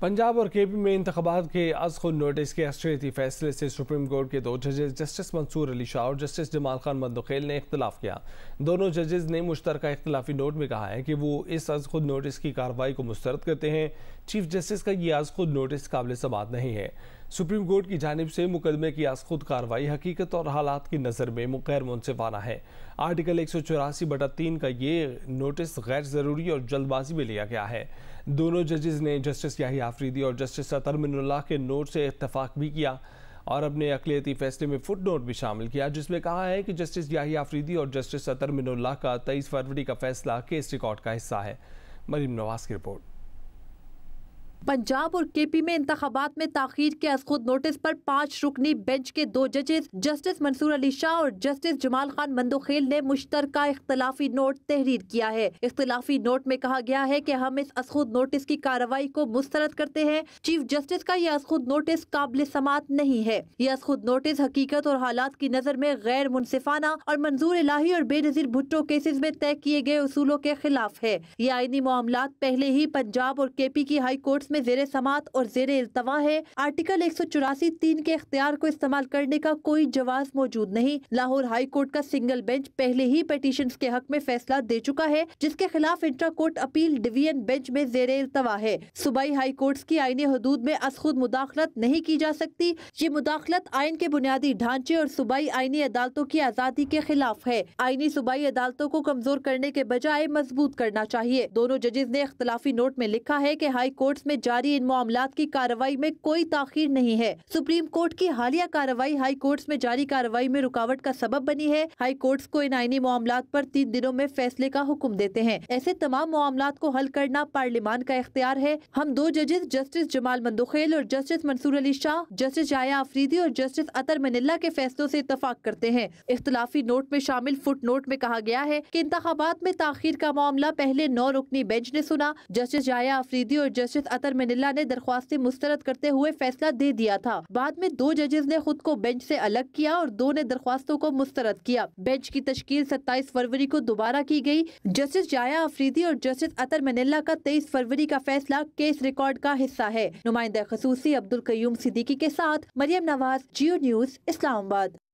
पंजाब और केपी में इंतबात के अज खुद नोटिस के अस्ट्रेती फैसले से सुप्रीम कोर्ट के दो जजेस जस्टिस मंसूर अली शाह और जस्टिस जमाल खान मंदोखेल ने इख्तलाफ किया दोनों जजेस ने मुश्तर इख्तलाफी नोट में कहा है कि वो इस अज खुद नोटिस की कार्रवाई को मुस्तरद करते हैं चीफ जस्टिस का ये अज खुद नोटिस काबिल समात नहीं है सुप्रीम कोर्ट की जानब से मुकदमे की आज खुद कार्रवाई हकीकत और हालात की नज़र में गैर मुनसिफाना है आर्टिकल एक सौ चौरासी बटा तीन का ये नोटिस गैर ज़रूरी और जल्दबाजी में लिया गया है दोनों जजेज़ ने जस्टिस याही आफरीदी और जस्टिस सतर मिनल्ला के नोट से इतफाक़ भी किया और अपने अकलीती फैसले में फुट नोट भी शामिल किया जिसमें कहा है कि जस्टिस याही आफरीदी और जस्टिस सतर मिनल्ला का तेईस फरवरी का फैसला केस रिकॉर्ड का हिस्सा है मरीम नवाज की रिपोर्ट पंजाब और केपी में इंतबात में ताखिर के अस खुद नोटिस पर पांच रुकनी बेंच के दो जजेस जस्टिस मंसूर अली शाह और जस्टिस जमाल खान मंदोखेल ने मुश्तर इख्तलाफी नोट तहरीर किया है इख्तलाफी नोट में कहा गया है की हम इस असखुद नोटिस की कार्रवाई को मुस्तरद करते हैं चीफ जस्टिस का यह असखुद नोटिस काबिल समात नहीं है यह असखुद नोटिस हकीकत और हालात की नजर में गैर मुनसिफाना और मंजूर इलाही और बेनजीर भुट्टो केसेज में तय किए गए असूलों के खिलाफ है ये आईनी मामला पहले ही पंजाब और के पी की हाई कोर्ट में में जेर समात और जेर अल्तवा है आर्टिकल एक सौ चौरासी तीन के अख्तियार को इस्तेमाल करने का कोई जवाब मौजूद नहीं लाहौर हाई कोर्ट का सिंगल बेंच पहले ही पटिशन के हक में फैसला दे चुका है जिसके खिलाफ intra court appeal division bench में जेर अल्तवा है सूबाई हाई कोर्ट की आईनी हदूद में असखुद मुदाखलत नहीं की जा सकती ये मुदाखलत आयन के बुनियादी ढांचे और सूबाई आईनी अदालतों की आज़ादी के खिलाफ है आईनी सूबाई अदालतों को कमजोर करने के बजाय मजबूत करना चाहिए दोनों जजेज ने अख्तिलाफी नोट में लिखा है की हाई कोर्ट में में जारी इन मामला की कार्रवाई में कोई ताखिर नहीं है सुप्रीम कोर्ट की हालिया कार्रवाई हाई कोर्ट में जारी कार्रवाई में रुकावट का सबब बनी है हाई कोर्ट को इन आईनी मामला आरोप तीन दिनों में फैसले का हुक्म देते हैं ऐसे तमाम मामला को हल करना पार्लियमान का इख्तियार है हम दो जजेस जस्टिस जमाल मंदोखेल और जस्टिस मंसूर अली शाह जस्टिस जाया अफरीदी और जस्टिस अतर मनिल्ला के फैसलों ऐसी इतफाक करते हैं इख्तलाफी नोट में शामिल फुट नोट में कहा गया है की इंतबात में ताखिर का मामला पहले नौ रुकनी बेंच ने सुना जस्टिस जाया अफरीदी और जस्टिस अतर सतर में निल्ला ने दरख्वास्तें मुस्तरद करते हुए फैसला दे दिया था बाद में दो जजेज ने खुद को बेंच से अलग किया और दो ने दरख्वास्तों को मुस्तरद किया बेंच की तश्ल सत्ताईस फरवरी को दोबारा की गई जस्टिस जाया अफरीदी और जस्टिस अतर मनिल्ला का तेईस फरवरी का फैसला केस रिकॉर्ड का हिस्सा है नुमाइंदा खसूसी अब्दुल कयूम सिद्दीकी के साथ मरियम नवाज जियो न्यूज इस्लामाबाद